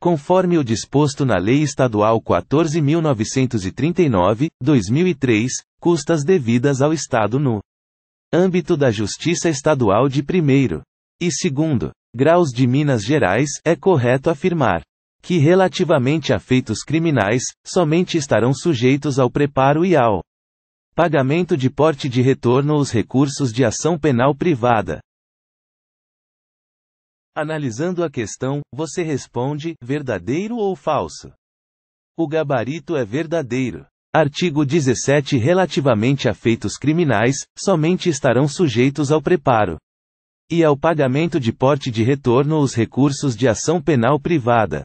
conforme o disposto na Lei Estadual 14.939, 2003, custas devidas ao Estado no âmbito da Justiça Estadual de primeiro e segundo graus de Minas Gerais, é correto afirmar que relativamente a feitos criminais, somente estarão sujeitos ao preparo e ao pagamento de porte de retorno os recursos de ação penal privada Analisando a questão, você responde: verdadeiro ou falso? O gabarito é verdadeiro. Artigo 17 Relativamente a feitos criminais, somente estarão sujeitos ao preparo e ao pagamento de porte de retorno os recursos de ação penal privada.